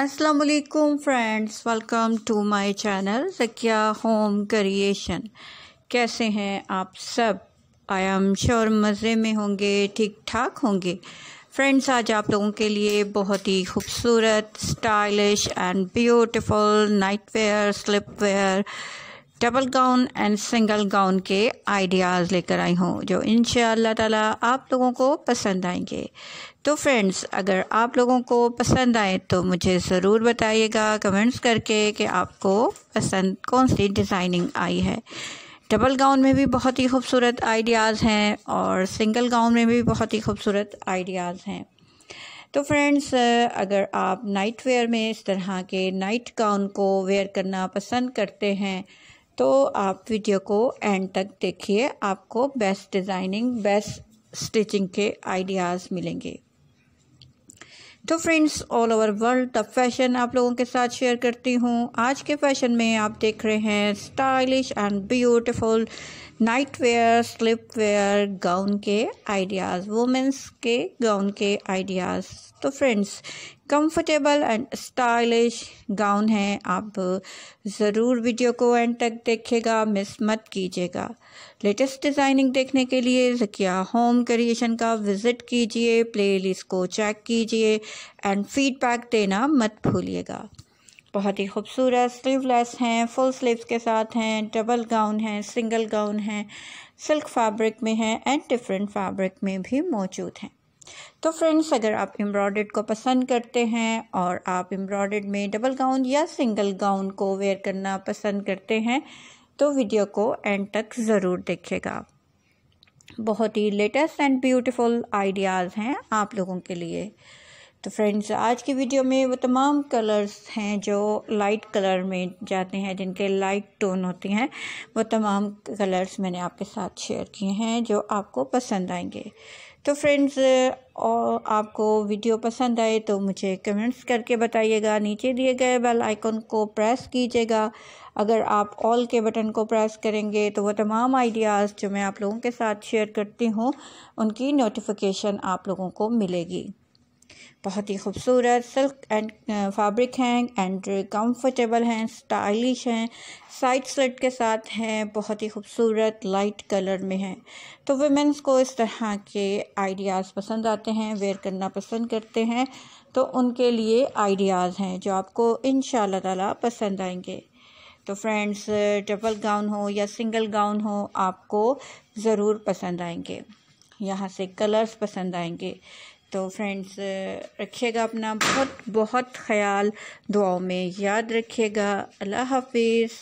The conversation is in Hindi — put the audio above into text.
असलकुम friends welcome to my channel Zakia home creation कैसे हैं आप सब आई एम श्योर मज़े में होंगे ठीक ठाक होंगे फ्रेंड्स आज आप लोगों के लिए बहुत ही खूबसूरत stylish and beautiful night wear slip wear double gown and single gown के आइडियाज़ लेकर आई हूँ जो इन ताला आप लोगों को पसंद आएंगे तो फ्रेंड्स अगर आप लोगों को पसंद आए तो मुझे ज़रूर बताइएगा कमेंट्स करके कि आपको पसंद कौन सी डिज़ाइनिंग आई है डबल गाउन में भी बहुत ही खूबसूरत आइडियाज़ हैं और सिंगल गाउन में भी बहुत ही खूबसूरत आइडियाज़ हैं तो फ्रेंड्स अगर आप नाइट वेयर में इस तरह के नाइट गाउन को वेयर करना पसंद करते हैं तो आप वीडियो को एंड तक देखिए आपको बेस्ट डिज़ाइनिंग बेस्ट स्टिचिंग के आइडियाज़ मिलेंगे तो friends all over world the fashion आप लोगों के साथ शेयर करती हूँ आज के फैशन में आप देख रहे हैं stylish and beautiful night wear slip wear gown के आइडियाज़ वुमेंस के गाउन के आइडियाज़ तो friends comfortable and stylish gown है आप ज़रूर वीडियो को एंड तक देखेगा मिस मत कीजिएगा लेटेस्ट डिज़ाइनिंग देखने के लिए जकिया होम क्रिएशन का विज़िट कीजिए प्लेलिस्ट को चेक कीजिए एंड फीडबैक देना मत भूलिएगा बहुत ही खूबसूरत स्लीवलेस हैं फुल स्लीव्स के साथ हैं डबल गाउन हैं सिंगल गाउन हैं सिल्क फैब्रिक में हैं एंड डिफरेंट फैब्रिक में भी मौजूद हैं तो फ्रेंड्स अगर आप एम्ब्रॉयड को पसंद करते हैं और आप एम्ब्रॉयड में डबल गाउन या सिंगल गाउन को वेयर करना पसंद करते हैं तो वीडियो को एंड तक ज़रूर देखिएगा बहुत ही लेटेस्ट एंड ब्यूटीफुल आइडियाज़ हैं आप लोगों के लिए तो फ्रेंड्स आज की वीडियो में वो तमाम कलर्स हैं जो लाइट कलर में जाते हैं जिनके लाइट टोन होते हैं वो तमाम कलर्स मैंने आपके साथ शेयर किए हैं जो आपको पसंद आएंगे तो फ्रेंड्स और आपको वीडियो पसंद आए तो मुझे कमेंट्स करके बताइएगा नीचे दिए गए बेल आइकन को प्रेस कीजिएगा अगर आप ऑल के बटन को प्रेस करेंगे तो वो तमाम आइडियाज़ जो मैं आप लोगों के साथ शेयर करती हूँ उनकी नोटिफिकेशन आप लोगों को मिलेगी बहुत ही खूबसूरत सिल्क एंड फैब्रिक हैं एंड कंफर्टेबल हैं स्टाइलिश हैं साइड स्लिट के साथ हैं बहुत ही खूबसूरत लाइट कलर में हैं तो वेमेंस को इस तरह के आइडियाज़ पसंद आते हैं वेयर करना पसंद करते हैं तो उनके लिए आइडियाज़ हैं जो आपको इन ताला पसंद आएंगे तो फ्रेंड्स डबल गाउन हो या सिंगल गाउन हो आपको ज़रूर पसंद आएंगे यहाँ से कलर्स पसंद आएंगे तो फ्रेंड्स रखिएगा अपना बहुत बहुत ख्याल दुआओं में याद रखिएगा अल्लाह हाफिज़